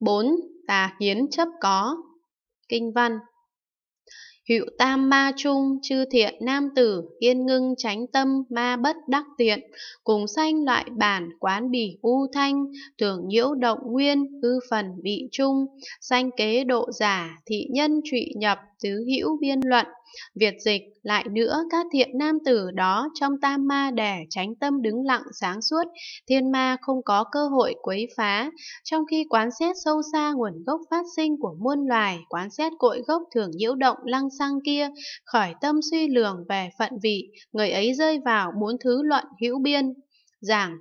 4. Tà kiến chấp có Kinh văn Hữu tam ma trung chư thiện nam tử Yên ngưng tránh tâm ma bất đắc tiện Cùng sanh loại bản quán bỉ u thanh Thường nhiễu động nguyên ư phần bị trung Sanh kế độ giả thị nhân trụy nhập tứ hữu biên luận Việt dịch lại nữa các thiện nam tử đó trong tam ma đẻ tránh tâm đứng lặng sáng suốt, thiên ma không có cơ hội quấy phá. Trong khi quán xét sâu xa nguồn gốc phát sinh của muôn loài, quán xét cội gốc thường nhiễu động lăng xăng kia, khỏi tâm suy lường về phận vị, người ấy rơi vào bốn thứ luận hữu biên. Giảng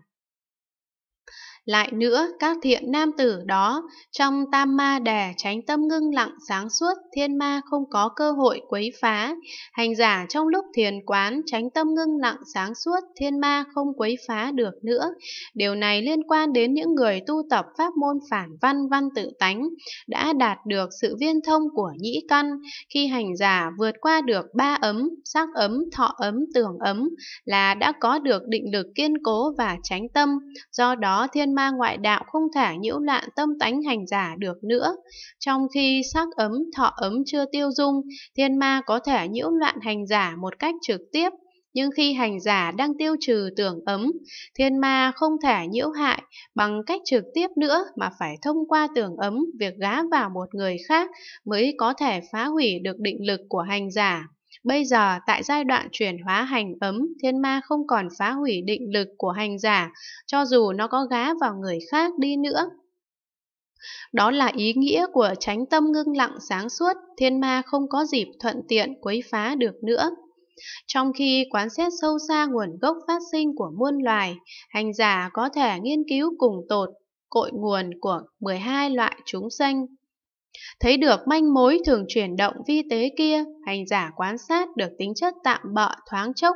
lại nữa, các thiện nam tử đó, trong tam ma đè tránh tâm ngưng lặng sáng suốt, thiên ma không có cơ hội quấy phá. Hành giả trong lúc thiền quán tránh tâm ngưng lặng sáng suốt, thiên ma không quấy phá được nữa. Điều này liên quan đến những người tu tập pháp môn phản văn văn tự tánh, đã đạt được sự viên thông của nhĩ căn. Khi hành giả vượt qua được ba ấm, sắc ấm, thọ ấm, tưởng ấm, là đã có được định lực kiên cố và tránh tâm. Do đó, thiên thiên ma ngoại đạo không thể nhiễu loạn tâm tánh hành giả được nữa. Trong khi sắc ấm, thọ ấm chưa tiêu dung, thiên ma có thể nhiễu loạn hành giả một cách trực tiếp. Nhưng khi hành giả đang tiêu trừ tưởng ấm, thiên ma không thể nhiễu hại bằng cách trực tiếp nữa mà phải thông qua tưởng ấm việc gá vào một người khác mới có thể phá hủy được định lực của hành giả. Bây giờ, tại giai đoạn chuyển hóa hành ấm, thiên ma không còn phá hủy định lực của hành giả, cho dù nó có gá vào người khác đi nữa. Đó là ý nghĩa của tránh tâm ngưng lặng sáng suốt, thiên ma không có dịp thuận tiện quấy phá được nữa. Trong khi quán xét sâu xa nguồn gốc phát sinh của muôn loài, hành giả có thể nghiên cứu cùng tột cội nguồn của 12 loại chúng sanh Thấy được manh mối thường chuyển động vi tế kia, hành giả quan sát được tính chất tạm bợ thoáng chốc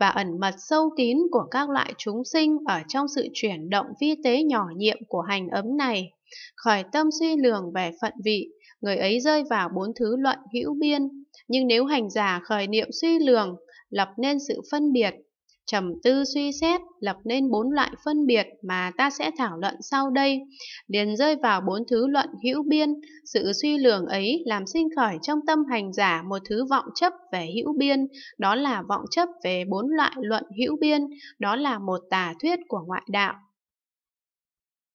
và ẩn mật sâu kín của các loại chúng sinh ở trong sự chuyển động vi tế nhỏ nhiệm của hành ấm này. Khỏi tâm suy lường về phận vị, người ấy rơi vào bốn thứ luận hữu biên. Nhưng nếu hành giả khởi niệm suy lường, lập nên sự phân biệt, trầm tư suy xét lập nên bốn loại phân biệt mà ta sẽ thảo luận sau đây liền rơi vào bốn thứ luận hữu biên sự suy lường ấy làm sinh khởi trong tâm hành giả một thứ vọng chấp về hữu biên đó là vọng chấp về bốn loại luận hữu biên đó là một tà thuyết của ngoại đạo